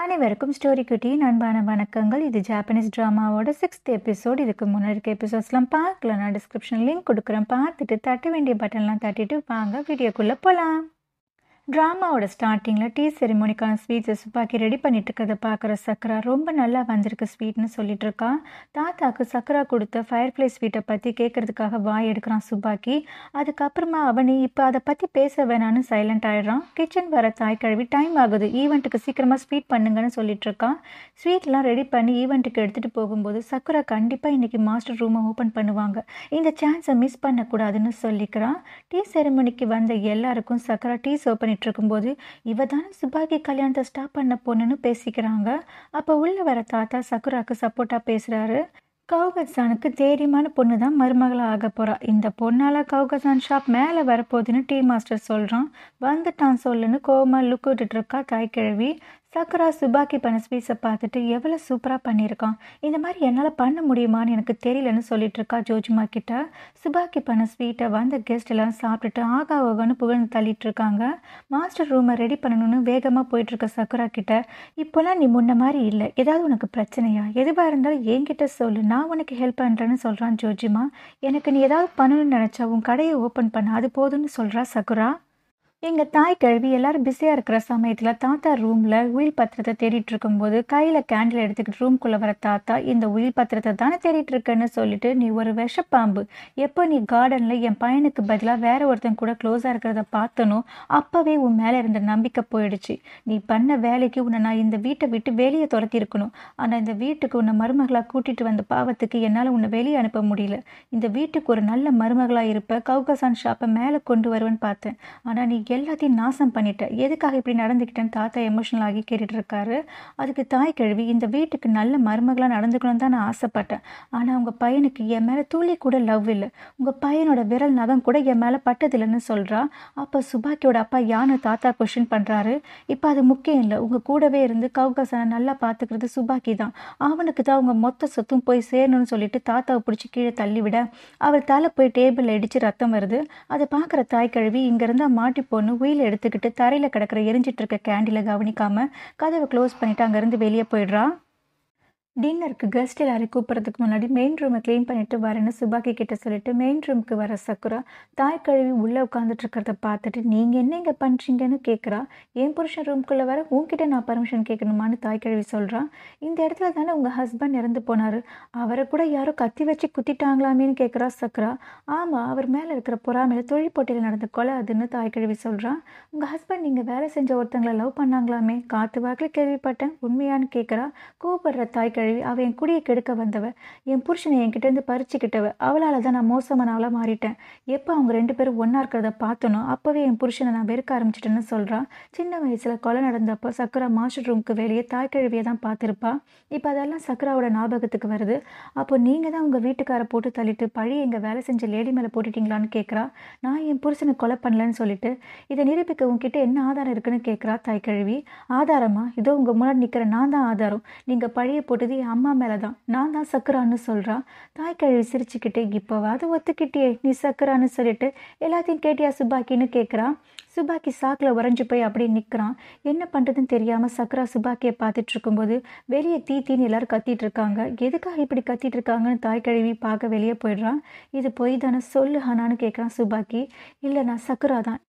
அனைவருக்கும் ஸ்டோரி குட்டியின் அன்பான வணக்கங்கள் இது ஜாப்பனீஸ் ட்ராமாவோட சிக்ஸ்த் எபிசோட் இதுக்கு முன்னாடி இருக்க எபிசோட்ஸ்லாம் பார்க்கலாம் நான் டிஸ்கிரிப்ஷன் லிங்க் கொடுக்குறேன் பார்த்துட்டு தட்ட வேண்டிய பட்டன்லாம் தட்டிட்டு வாங்க வீடியோக்குள்ளே போகலாம் ட்ராமாவோட ஸ்டார்டிங்கில் டீ செரிமோனிக்கான ஸ்வீட்ஸை சுப்பாக்கி ரெடி பண்ணிட்டு இருக்கிறத பார்க்குற சக்ரா ரொம்ப நல்லா வந்திருக்கு ஸ்வீட்னு சொல்லிட்டு இருக்கா தாத்தாக்கு சக்ரா கொடுத்த ஃபயர் பிளேஸ் ஸ்வீட்டை பற்றி கேட்குறதுக்காக வாய் எடுக்கிறான் சுப்பாக்கி அதுக்கப்புறமா அவனி இப்போ அதை பற்றி பேச வேணான்னு சைலண்ட் ஆகிடுறான் கிச்சன் வர தாய் கழுவி டைம் ஆகுது ஈவெண்ட்டுக்கு சீக்கிரமாக ஸ்வீட் பண்ணுங்கன்னு சொல்லிட்டு இருக்கான் ஸ்வீட்லாம் ரெடி பண்ணி ஈவெண்ட்டுக்கு எடுத்துகிட்டு போகும்போது சக்ரா கண்டிப்பாக இன்றைக்கி மாஸ்டர் ரூமை ஓப்பன் பண்ணுவாங்க இந்த சான்ஸை மிஸ் பண்ணக்கூடாதுன்னு சொல்லிக்கிறான் டீ செரிமோனிக்கு வந்த எல்லாருக்கும் சக்ரா டீஸ் ஓப்பன் பண்ணிட்டு இருக்கும்போது இவ தானே சுபாகி கல்யாணத்தை ஸ்டாப் பண்ண பொண்ணுன்னு பேசிக்கிறாங்க அப்போ உள்ள வர தாத்தா சக்குராக்கு சப்போர்ட்டா பேசுறாரு கௌகசானுக்கு தைரியமான பொண்ணு தான் மருமகளாக ஆக போகிறா இந்த பொண்ணால் கௌகசான் ஷாப் மேலே வரப்போகுதுன்னு டீ மாஸ்டர் சொல்கிறான் வந்துட்டான் சொல்லுன்னு கோமா லுக் விட்டுட்டு இருக்கா தாய்க்கிழவி சக்கரா சுபாக்கி பண்ண ஸ்வீட்ஸை பார்த்துட்டு எவ்வளோ சூப்பராக பண்ணியிருக்கான் இந்த மாதிரி என்னால் பண்ண முடியுமான்னு எனக்கு தெரியலன்னு சொல்லிட்டு இருக்கா ஜோஜிமா கிட்ட சுபாக்கி பண்ண ஸ்வீட்டை வந்த கெஸ்ட் எல்லாம் சாப்பிட்டுட்டு ஆகா ஓகன்னு புகழ்ந்து தள்ளிட்டு இருக்காங்க மாஸ்டர் ரூமை ரெடி பண்ணணும்னு வேகமாக போயிட்டுருக்க சக்குரா கிட்ட இப்போலாம் நீ முன்ன மாதிரி இல்லை ஏதாவது உனக்கு பிரச்சனையா எதுவாக இருந்தாலும் என்கிட்ட சொல்லு நான் உனக்கு ஹெல்ப் பண்ணுறேன்னு சொல்கிறான் ஜோஜிமா எனக்கு நீ ஏதாவது பண்ணணும்னு நினச்சா உன் கடையை ஓப்பன் பண்ண அது போதும்னு சொல்கிறா சக்குரா எங்கள் தாய் கழுவி எல்லாரும் பிஸியாக இருக்கிற சமயத்தில் தாத்தா ரூமில் உயில் பத்திரத்தை தேடிட்டு இருக்கும்போது கையில் கேண்டில் எடுத்துக்கிட்டு ரூம்குள்ளே வர தாத்தா இந்த உயில் பத்திரத்தை தானே தேடிட்டு இருக்கேன்னு சொல்லிட்டு நீ ஒரு விஷப்பாம்பு எப்போ நீ கார்டனில் என் பையனுக்கு பதிலாக வேற ஒருத்தன் கூட க்ளோஸாக இருக்கிறத பார்த்தனோ அப்போவே உன் மேலே இருந்த நம்பிக்கை போயிடுச்சு நீ பண்ண வேலைக்கு உன்னை நான் இந்த வீட்டை விட்டு வெளியே இருக்கணும் ஆனால் இந்த வீட்டுக்கு உன்னை மருமகளாக கூட்டிகிட்டு வந்த பாவத்துக்கு என்னால் உன்னை வெளியே அனுப்ப முடியல இந்த வீட்டுக்கு ஒரு நல்ல மருமகளாக இருப்ப கவுகசான் ஷாப்பை மேலே கொண்டு வருவேன்னு பார்த்தேன் ஆனால் நீ எல்லாத்தையும் நாசம் பண்ணிட்டேன் எதுக்காக இப்படி நடந்துக்கிட்டேன்னு தாத்தா எமோஷனல் ஆகி கேட்டுட்ருக்காரு அதுக்கு தாய் கழுவி இந்த வீட்டுக்கு நல்ல மருமகளாக நடந்துக்கணும்னு தான் நான் ஆசைப்பட்டேன் ஆனால் உங்கள் பையனுக்கு என் மேலே துளி கூட லவ் இல்லை உங்கள் பையனோட விரல் நகம் கூட என் மேலே பட்டதில்லைன்னு சொல்கிறா அப்போ சுபாக்கியோட அப்பா யானை தாத்தா கொஷின் பண்ணுறாரு இப்போ அது முக்கியம் இல்லை உங்கள் கூடவே இருந்து கவுகாசனை நல்லா பார்த்துக்கிறது சுபாக்கி தான் அவனுக்கு தான் உங்கள் மொத்த சொத்தும் போய் சேரணும்னு சொல்லிட்டு தாத்தாவை பிடிச்சி கீழே தள்ளிவிட அவர் தலை போய் டேபிளில் இடித்து ரத்தம் வருது அதை பார்க்குற தாய் கழுவி இங்கேருந்து மாட்டி போ பொண்ணு வீல் எடுத்துக்கிட்டு தரையில் கிடக்கிற எரிஞ்சிட்டு இருக்க கேண்டில கவனிக்காமல் கதவை க்ளோஸ் பண்ணிவிட்டு அங்கேருந்து வெளியே போயிடுறான் டின்னருக்கு கெஸ்ட் எல்லாரையும் கூப்பிட்றதுக்கு முன்னாடி மெயின் ரூமை க்ளீன் பண்ணிட்டு வரேன்னு சுபாக்கி கிட்ட சொல்லிட்டு மெயின் ரூமுக்கு வர சக்குரா தாய் கழுவி உள்ளே உட்காந்துட்டு இருக்கிறத பார்த்துட்டு நீங்கள் என்ன இங்கே பண்ணுறீங்கன்னு கேட்குறா என் புருஷன் ரூம்குள்ளே வர உங்ககிட்ட நான் பர்மிஷன் கேட்கணுமான்னு தாய் கழுவி சொல்கிறான் இந்த இடத்துல தானே உங்கள் ஹஸ்பண்ட் இறந்து போனார் அவரை கூட யாரோ கத்தி வச்சு குத்திட்டாங்களாமேன்னு கேட்குறா சக்குரா ஆமாம் அவர் மேலே இருக்கிற பொறாமையில் தொழில் போட்டியில் நடந்த கொலை அதுன்னு தாய் கழுவி சொல்கிறான் உங்கள் ஹஸ்பண்ட் நீங்கள் வேலை செஞ்ச ஒருத்தங்களை லவ் பண்ணாங்களாமே காத்து வாக்கில் கேள்விப்பட்டேன் உண்மையான்னு கேட்குறா கூப்பிடுற தாய் கழுவி அவள் என் குடியை கெடுக்க வந்தவ என் புருஷனை இருந்து பறிச்சுக்கிட்டவ அவளால் தான் நான் மோசமானவளாக மாறிட்டேன் எப்போ அவங்க ரெண்டு பேரும் ஒன்றா இருக்கிறத பார்த்தனோ அப்போவே என் புருஷனை நான் வெறுக்க ஆரம்பிச்சிட்டேன்னு சொல்கிறான் சின்ன வயசில் கொலை நடந்தப்போ சக்ரா மாஸ்டர் ரூமுக்கு வெளியே தாய் கிழவியை தான் பார்த்துருப்பா இப்போ அதெல்லாம் சக்ராவோட ஞாபகத்துக்கு வருது அப்போ நீங்கள் தான் உங்கள் வீட்டுக்காரை போட்டு தள்ளிட்டு பழி எங்கள் வேலை செஞ்ச லேடி மேலே போட்டுட்டீங்களான்னு கேட்குறா நான் என் புருஷனை கொலை பண்ணலன்னு சொல்லிட்டு இதை நிரூபிக்க உங்ககிட்ட என்ன ஆதாரம் இருக்குன்னு கேட்குறா தாய் கழுவி ஆதாரமா இதோ உங்கள் முன்னாடி நிற்கிற நான் தான் ஆதாரம் நீங்கள் பழைய போட்டது பழி அம்மா மேலே தான் நான் தான் சக்கரான்னு சொல்கிறா தாய் கழுவி சிரிச்சுக்கிட்டு இப்போவாது ஒத்துக்கிட்டியே நீ சக்கரான்னு சொல்லிட்டு எல்லாத்தையும் கேட்டியா சுபாக்கின்னு கேட்குறான் சுபாக்கி சாக்கில் உறைஞ்சு போய் அப்படியே நிற்கிறான் என்ன பண்ணுறதுன்னு தெரியாமல் சக்கரா சுபாக்கியை பார்த்துட்டு இருக்கும்போது வெளியே தீ தீன்னு எல்லோரும் கத்திட்டு இருக்காங்க எதுக்காக இப்படி கத்திட்டு இருக்காங்கன்னு தாய் கழுவி பார்க்க வெளியே போயிடுறான் இது பொய் தானே சொல்லு ஹனான்னு கேட்குறான் சுபாக்கி இல்லை நான் தான்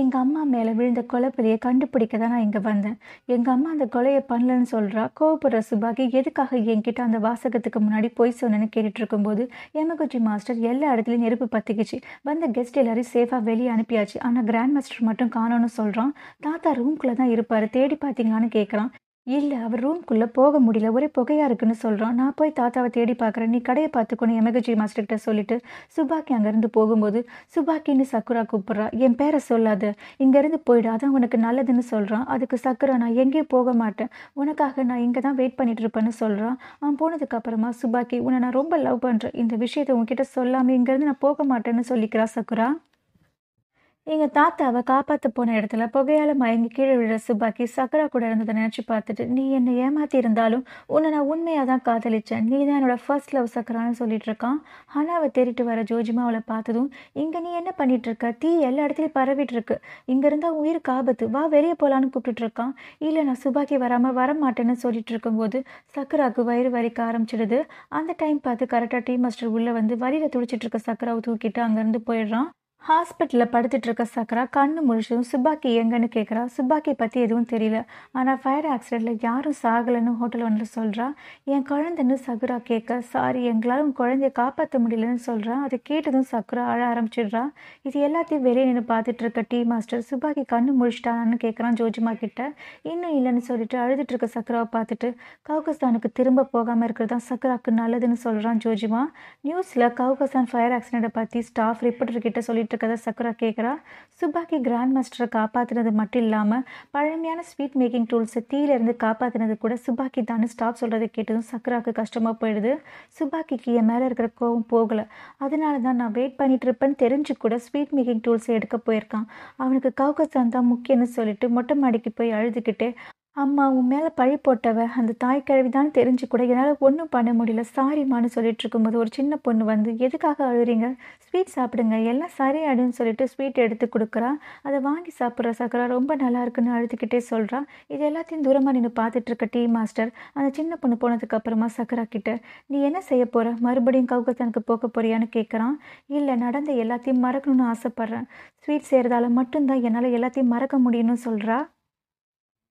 எங்கள் அம்மா மேலே விழுந்த கொலைப்பதியை கண்டுபிடிக்க தான் நான் இங்கே வந்தேன் எங்கள் அம்மா அந்த கொலையை பண்ணலன்னு சொல்கிறா கோபுர சுபாகி எதுக்காக என்கிட்ட அந்த வாசகத்துக்கு முன்னாடி போய் சொன்னேன்னு கேட்டுட்டு இருக்கும்போது எமகுச்சி மாஸ்டர் எல்லா இடத்துலையும் நெருப்பு பற்றிக்குச்சு வந்த கெஸ்ட் எல்லாரையும் சேஃபாக வெளியே அனுப்பியாச்சு ஆனால் கிராண்ட் மாஸ்டர் மட்டும் காணோன்னு சொல்கிறான் தாத்தா ரூம்குள்ளே தான் இருப்பார் தேடி பார்த்தீங்களான்னு கேட்குறான் இல்லை அவர் ரூம்குள்ளே போக முடியல ஒரே புகையாக இருக்குன்னு சொல்கிறான் நான் போய் தாத்தாவை தேடி பார்க்குறேன் நீ கடையை பார்த்துக்கணும் எமகஜி மாஸ்டர்கிட்ட சொல்லிட்டு சுபாக்கி அங்கேருந்து போகும்போது சுபாக்கின்னு சக்குரா கூப்பிட்றா என் பேரை சொல்லாத இங்கேருந்து போயிடு அதான் உனக்கு நல்லதுன்னு சொல்கிறான் அதுக்கு சக்குரா நான் எங்கேயும் போக மாட்டேன் உனக்காக நான் இங்கே தான் வெயிட் பண்ணிட்டு இருப்பேன்னு சொல்கிறான் அவன் போனதுக்கப்புறமா சுபாக்கி உன்னை நான் ரொம்ப லவ் பண்ணுறேன் இந்த விஷயத்தை உங்ககிட்ட சொல்லாமல் இங்கேருந்து நான் போக மாட்டேன்னு சொல்லிக்கிறா சக்குரா எங்கள் தாத்தாவை காப்பாற்ற போன இடத்துல புகையால மயங்கி கீழே விழுற சுபாக்கி சக்கரா கூட இருந்ததை நினச்சி பார்த்துட்டு நீ என்னை ஏமாத்தி இருந்தாலும் உன்னை நான் உண்மையாக தான் காதலிச்சேன் நீ தான் என்னோட ஃபர்ஸ்ட் லவ் சக்கரான்னு சொல்லிட்டு இருக்கான் ஆனால் அவள் தேடிட்டு வர ஜோஜிமா அவளை பார்த்ததும் இங்கே நீ என்ன பண்ணிட்டு இருக்க தீ எல்லா இடத்துலையும் பரவிட்டு இருக்கு இங்க இருந்தா உயிருக்கு ஆபத்து வா வெளியே போகலான்னு கூப்பிட்டுட்டு இருக்கான் இல்லை நான் சுபாக்கி வராமல் வரமாட்டேன்னு சொல்லிட்டு இருக்கும்போது சக்கராக்கு வயிறு வரைக்க ஆரம்பிச்சிடுது அந்த டைம் பார்த்து கரெக்டாக டீ மாஸ்டர் உள்ளே வந்து வரியில துடிச்சிட்டு இருக்க சக்கராவை தூக்கிட்டு அங்கேருந்து போயிடுறான் ஹாஸ்பிட்டலில் படுத்துட்டு இருக்க சக்கரா கண்ணு முழிச்சதும் சுப்பாக்கி எங்கன்னு கேட்குறா சுப்பாக்கி பற்றி எதுவும் தெரியல ஆனால் ஃபயர் ஆக்சிடெண்ட்டில் யாரும் சாகலைன்னு ஹோட்டல் ஒன்றில் சொல்கிறா என் குழந்தைன்னு சகுரா கேட்க சாரி எங்களால் உன் குழந்தைய காப்பாற்ற முடியலன்னு சொல்கிறான் அதை கேட்டதும் சகுரா அழ ஆரம்பிச்சிடுறா இது எல்லாத்தையும் வெளியே நின்று பார்த்துட்டு இருக்க டீ மாஸ்டர் சுப்பாக்கி கண்ணு முழிச்சிட்டான்னு கேட்குறான் ஜோஜிமா கிட்ட இன்னும் இல்லைன்னு சொல்லிட்டு அழுதுட்டு இருக்க சக்ராவை பார்த்துட்டு கவுகஸ்தானுக்கு திரும்ப போகாமல் இருக்கிறது தான் சக்ராக்கு நல்லதுன்னு சொல்கிறான் ஜோஜிமா நியூஸில் கவுகஸ்தான் ஃபயர் ஆக்சிடெண்ட்டை பற்றி ஸ்டாஃப் ரிப்போர்ட்டர் கிட்ட சொல்லிட்டு இருக்கதை சக்குரா கேட்குறா சுபாக்கி கிராண்ட் மாஸ்டரை காப்பாற்றுனது மட்டும் இல்லாமல் பழமையான ஸ்வீட் மேக்கிங் டூல்ஸை தீலேருந்து காப்பாற்றினது கூட சுபாக்கி தான் ஸ்டாப் சொல்கிறத கேட்டதும் சக்குராக்கு கஷ்டமாக போயிடுது சுபாக்கிக்கு என் மேலே இருக்கிற கோவம் போகலை அதனால தான் நான் வெயிட் பண்ணிகிட்டு இருப்பேன்னு தெரிஞ்சு கூட ஸ்வீட் மேக்கிங் டூல்ஸை எடுக்க போயிருக்கான் அவனுக்கு கவுகசான் தான் முக்கியம்னு சொல்லிட்டு மொட்டை மாடிக்கு போய் அழுதுகிட்டே அம்மா உன் மேலே பழி போட்டவ அந்த தாய் தான் தெரிஞ்சு கூட என்னால் ஒன்றும் பண்ண முடியல சாரிம்மான்னு சொல்லிட்டு இருக்கும்போது ஒரு சின்ன பொண்ணு வந்து எதுக்காக அழுகிறீங்க ஸ்வீட் சாப்பிடுங்க எல்லாம் சரியாடுன்னு சொல்லிட்டு ஸ்வீட் எடுத்து கொடுக்குறா அதை வாங்கி சாப்பிட்ற சக்கரா ரொம்ப நல்லா இருக்குன்னு அழுதுகிட்டே சொல்கிறா இது எல்லாத்தையும் தூரமாக நின்று பார்த்துட்ருக்க டீ மாஸ்டர் அந்த சின்ன பொண்ணு போனதுக்கப்புறமா சக்கரா கிட்ட நீ என்ன செய்ய போகிற மறுபடியும் கவுகத்தனுக்கு போக போறியான்னு கேட்குறான் இல்லை நடந்த எல்லாத்தையும் மறக்கணும்னு ஆசைப்பட்றேன் ஸ்வீட் செய்கிறதால மட்டும்தான் என்னால் எல்லாத்தையும் மறக்க முடியும்னு சொல்கிறா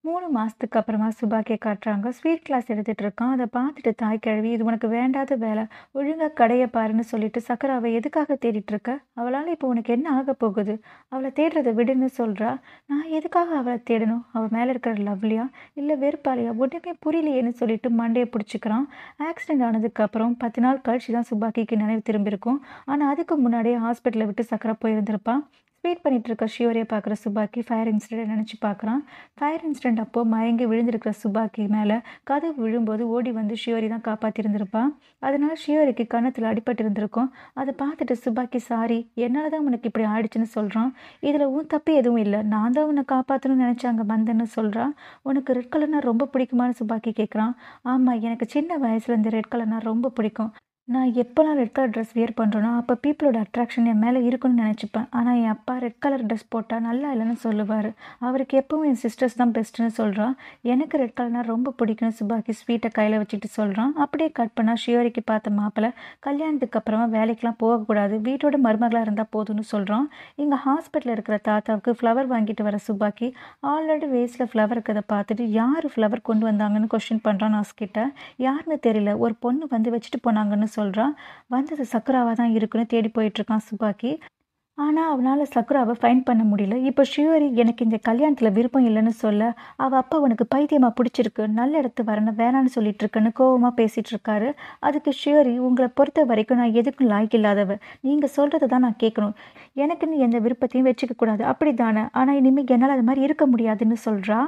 மூணு மாதத்துக்கு அப்புறமா சுபாக்கிய காட்டுறாங்க ஸ்வீட் கிளாஸ் எடுத்துகிட்டு இருக்கான் அதை பார்த்துட்டு தாய் கிழவி இது உனக்கு வேண்டாத வேலை ஒழுங்காக கடையை பாருன்னு சொல்லிட்டு சக்கராவை எதுக்காக தேடிட்டு இருக்க அவளால் இப்போ உனக்கு என்ன ஆக போகுது அவளை தேடுறதை விடுன்னு சொல்கிறா நான் எதுக்காக அவளை தேடணும் அவள் மேலே இருக்கிற லவ்லியா இல்லை வெறுப்பாளியா ஒன்றுமே புரியலையேன்னு சொல்லிட்டு மண்டையை பிடிச்சிக்கிறான் ஆக்சிடென்ட் ஆனதுக்கப்புறம் பத்து நாள் கழிச்சு தான் சுபாக்கிக்கு நினைவு திரும்பியிருக்கும் ஆனால் அதுக்கு முன்னாடியே ஹாஸ்பிட்டலை விட்டு சக்கரை போயிருந்திருப்பான் வெயிட் இருக்க ஷியோரியை பார்க்குற சுபாக்கி ஃபயர் இன்சிடென்ட் நினச்சி பார்க்குறான் ஃபயர் இன்சிடென்ட் அப்போது மயங்கி விழுந்திருக்கிற சுபாக்கி மேலே கதவு விழும்போது ஓடி வந்து ஷியோரி தான் காப்பாற்றிருந்திருப்பான் அதனால் ஷியோரிக்கு கணத்தில் இருந்திருக்கும் அதை பார்த்துட்டு சுபாக்கி சாரி என்னால் தான் உனக்கு இப்படி ஆயிடுச்சுன்னு சொல்கிறான் இதில் உன் தப்பு எதுவும் இல்லை நான் தான் உன்னை காப்பாற்றணும்னு நினச்சாங்க வந்தேன்னு சொல்கிறான் உனக்கு ரெட் கலர்னால் ரொம்ப பிடிக்குமான்னு சுபாக்கி கேட்குறான் ஆமாம் எனக்கு சின்ன வயசுலேருந்து ரெட் கலர்னால் ரொம்ப பிடிக்கும் நான் எப்போல்லாம் ரெட் கலர் ட்ரெஸ் வியர் பண்ணுறேனோ அப்போ பீப்புளோட அட்ராக்ஷன் என் மேலே இருக்குன்னு நினச்சிப்பேன் ஆனால் என் அப்பா ரெட் கலர் ட்ரெஸ் போட்டால் நல்லா இல்லைன்னு சொல்லுவார் அவருக்கு எப்பவும் என் சிஸ்டர்ஸ் தான் பெஸ்ட்டுன்னு சொல்கிறான் எனக்கு ரெட் கலர்னால் ரொம்ப பிடிக்கும்னு சுபாக்கி ஸ்வீட்டை கையில் வச்சுட்டு சொல்கிறான் அப்படியே கட் பண்ணால் ஷியோரிக்கு பார்த்த மாப்பிள்ளை கல்யாணத்துக்கு அப்புறமா வேலைக்கெலாம் போகக்கூடாது வீட்டோட மருமகளாக இருந்தால் போதும்னு சொல்கிறான் இங்கே ஹாஸ்பிட்டலில் இருக்கிற தாத்தாவுக்கு ஃப்ளவர் வாங்கிட்டு வர சுபாக்கி ஆல்ரெடி வேஸ்ட்டில் ஃப்ளவர் இருக்கிறத பார்த்துட்டு யார் ஃப்ளவர் கொண்டு வந்தாங்கன்னு கொஷின் பண்ணுறான் நான் கிட்ட யாருன்னு தெரியல ஒரு பொண்ணு வந்து வச்சுட்டு போனாங்கன்னு சொல்கிறான் வந்தது சக்குராவாக தான் இருக்குன்னு தேடி போயிட்டுருக்கான் சுபாக்கி ஆனால் அவனால் சக்குராவை ஃபைன் பண்ண முடியல இப்போ ஷியோரி எனக்கு இந்த கல்யாணத்தில் விருப்பம் இல்லைன்னு சொல்ல அவள் அப்பா உனக்கு பைத்தியமாக பிடிச்சிருக்கு நல்ல இடத்து வரணும் வேணான்னு சொல்லிட்டு இருக்கேன்னு கோவமாக பேசிகிட்டு இருக்காரு அதுக்கு ஷியோரி உங்களை பொறுத்த வரைக்கும் நான் எதுக்கும் லாய்க்கு இல்லாதவ நீங்கள் சொல்கிறத தான் நான் கேட்கணும் எனக்குன்னு எந்த விருப்பத்தையும் வச்சுக்கக்கூடாது அப்படி தானே ஆனால் இனிமேல் என்னால் அது மாதிரி இருக்க முடியாதுன்னு சொல்கிறா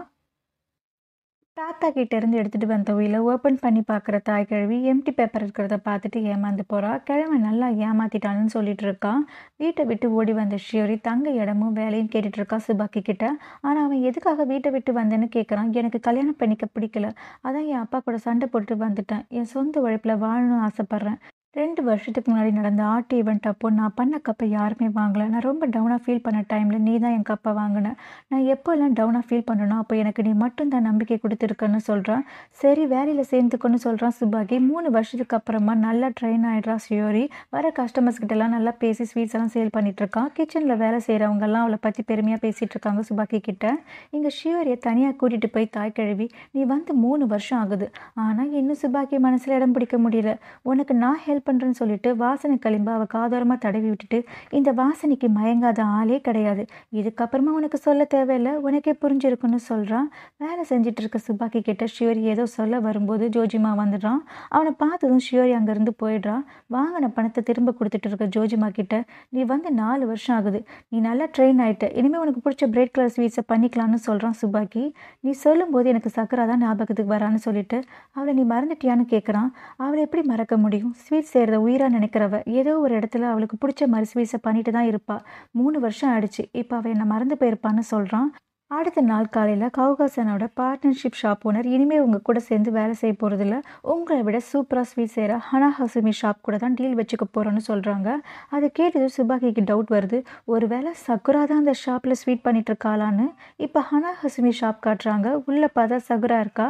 தாத்தா கிட்டேருந்து எடுத்துகிட்டு வந்த உயில ஓப்பன் பண்ணி பார்க்குற தாய் கிழவி எம்டி பேப்பர் இருக்கிறத பார்த்துட்டு ஏமாந்து போறா கிழமை நல்லா ஏமாத்திட்டான்னு சொல்லிட்டு இருக்கான் வீட்டை விட்டு ஓடி வந்த ஷியோரி தங்க இடமும் வேலையும் கேட்டுட்டு இருக்கா சுபாக்கி கிட்ட ஆனால் அவன் எதுக்காக வீட்டை விட்டு வந்தேன்னு கேட்குறான் எனக்கு கல்யாணம் பண்ணிக்க பிடிக்கல அதான் என் அப்பா கூட சண்டை போட்டு வந்துட்டேன் என் சொந்த உழைப்புல வாழணும்னு ஆசைப்பட்றேன் ரெண்டு வருஷத்துக்கு முன்னாடி நடந்த ஆர்ட் ஈவெண்ட் அப்போ நான் பண்ண கப்பை யாருமே வாங்கலை நான் ரொம்ப டவுனாக ஃபீல் பண்ண டைமில் நீ தான் என் கப்பை வாங்கினேன் நான் எப்போல்லாம் டவுனாக ஃபீல் பண்ணணும் அப்போ எனக்கு நீ மட்டும்தான் நம்பிக்கை கொடுத்துருக்கன்னு சொல்கிறான் சரி வேலையில் சேர்ந்துக்கணும்னு சொல்கிறான் சுபாகி மூணு வருஷத்துக்கு அப்புறமா நல்லா ட்ரெயின் ஆகிடுறா சுயோரி வர கஸ்டமர்ஸ் கிட்டலாம் நல்லா பேசி ஸ்வீட்ஸ் எல்லாம் சேல் பண்ணிகிட்ருக்கான் கிச்சனில் வேலை செய்கிறவங்கலாம் அவளை பற்றி பெருமையாக பேசிகிட்டு இருக்காங்க சுபாகி கிட்டே இங்கே ஷியோரியை தனியாக கூட்டிகிட்டு போய் தாய் கழுவி நீ வந்து மூணு வருஷம் ஆகுது ஆனால் இன்னும் சுபாகி மனசில் இடம் பிடிக்க முடியல உனக்கு நான் ஹெல்ப் பண்ணுறேன்னு சொல்லிட்டு வாசனை களிம்பு அவள் காதோரமாக தடவி விட்டுட்டு இந்த வாசனைக்கு மயங்காத ஆளே கிடையாது இதுக்கப்புறமா உனக்கு சொல்ல தேவையில்லை உனக்கே புரிஞ்சிருக்குன்னு சொல்கிறான் வேலை செஞ்சிட்டு இருக்க சுபாக்கி கிட்ட ஷியோரி ஏதோ சொல்ல வரும்போது ஜோஜிமா வந்துடுறான் அவனை பார்த்ததும் ஷியோரி அங்கேருந்து போயிடுறான் வாங்கின பணத்தை திரும்ப கொடுத்துட்டு இருக்க ஜோஜிமா கிட்ட நீ வந்து நாலு வருஷம் ஆகுது நீ நல்லா ட்ரெயின் ஆகிட்ட இனிமேல் உனக்கு பிடிச்ச பிரெட் கலர் ஸ்வீட்ஸை பண்ணிக்கலான்னு சொல்கிறான் சுபாக்கி நீ சொல்லும்போது எனக்கு சக்கரா தான் ஞாபகத்துக்கு வரான்னு சொல்லிட்டு அவளை நீ மறந்துட்டியான்னு கேட்குறான் அவளை எப்படி மறக்க முடியும் ஸ்வீட்ஸ் சேர்ந்த உயிராக நினைக்கிறவ ஏதோ ஒரு இடத்துல அவளுக்கு பிடிச்ச மறுசுவீசை பண்ணிட்டு தான் இருப்பாள் மூணு வருஷம் ஆயிடுச்சு இப்போ அவள் என்னை மறந்து போயிருப்பான்னு சொல்கிறான் அடுத்த நாள் காலையில் கவுகாசனோட பார்ட்னர்ஷிப் ஷாப் ஓனர் இனிமேல் உங்கள் கூட சேர்ந்து வேலை செய்ய போகிறதில்ல உங்களை விட சூப்பராக ஸ்வீட் செய்கிற ஹனா ஹசுமி ஷாப் கூட தான் டீல் வச்சுக்க போகிறோன்னு சொல்கிறாங்க அதை கேட்டது சுபாகிக்கு டவுட் வருது ஒரு வேளை சகுரா தான் அந்த ஷாப்பில் ஸ்வீட் இருக்காளான்னு இப்போ ஹனா ஹசுமி ஷாப் காட்டுறாங்க உள்ளே பார்த்தா சகுரா இருக்கா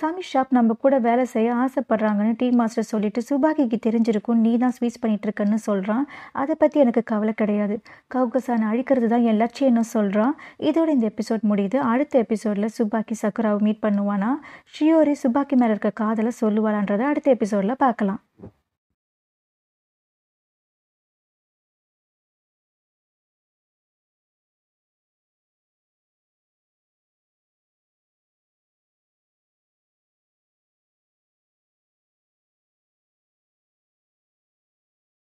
சாமி ஷாப் நம்ம கூட வேலை செய்ய ஆசைப்பட்றாங்கன்னு டீ மாஸ்டர் சொல்லிட்டு சுபாகிக்கு தெரிஞ்சிருக்கும் நீ தான் ஸ்வீட்ஸ் பண்ணிகிட்ருக்கன்னு சொல்கிறான் அதை பற்றி எனக்கு கவலை கிடையாது கவுகசானை அழிக்கிறது தான் என் லட்சியம்னு சொல்கிறான் இதோட இந்த எபிசோட் முடியுது அடுத்த எபிசோடில் சுபாக்கி சக்குராவை மீட் பண்ணுவானா ஷியோரி சுபாக்கி மேலே இருக்க காதலை சொல்லுவாளான்றதை அடுத்த எபிசோடில் பார்க்கலாம்